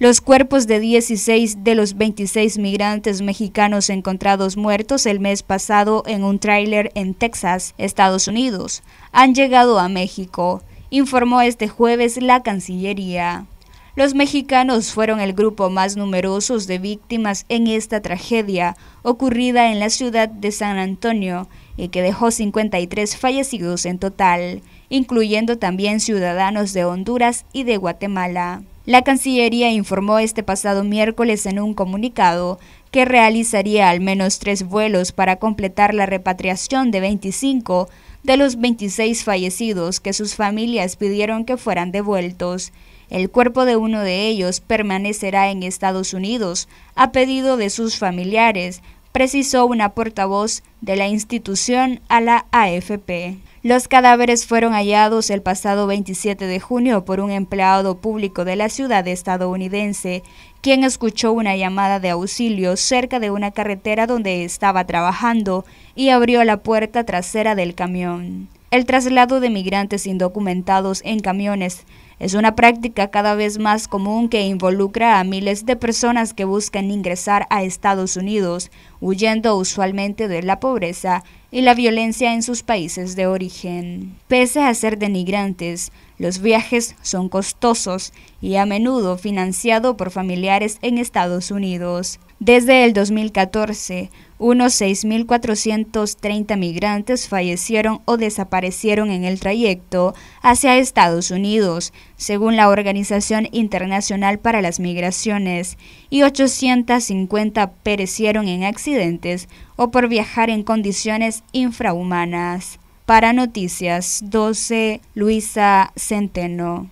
Los cuerpos de 16 de los 26 migrantes mexicanos encontrados muertos el mes pasado en un tráiler en Texas, Estados Unidos, han llegado a México, informó este jueves la Cancillería. Los mexicanos fueron el grupo más numeroso de víctimas en esta tragedia ocurrida en la ciudad de San Antonio y que dejó 53 fallecidos en total, incluyendo también ciudadanos de Honduras y de Guatemala. La Cancillería informó este pasado miércoles en un comunicado que realizaría al menos tres vuelos para completar la repatriación de 25 de los 26 fallecidos que sus familias pidieron que fueran devueltos. El cuerpo de uno de ellos permanecerá en Estados Unidos a pedido de sus familiares precisó una portavoz de la institución a la AFP. Los cadáveres fueron hallados el pasado 27 de junio por un empleado público de la ciudad estadounidense, quien escuchó una llamada de auxilio cerca de una carretera donde estaba trabajando y abrió la puerta trasera del camión. El traslado de migrantes indocumentados en camiones es una práctica cada vez más común que involucra a miles de personas que buscan ingresar a Estados Unidos, huyendo usualmente de la pobreza y la violencia en sus países de origen. Pese a ser denigrantes, los viajes son costosos y a menudo financiados por familiares en Estados Unidos. Desde el 2014, unos 6.430 migrantes fallecieron o desaparecieron en el trayecto hacia Estados Unidos, según la Organización Internacional para las Migraciones, y 850 perecieron en accidentes o por viajar en condiciones infrahumanas. Para Noticias 12, Luisa Centeno.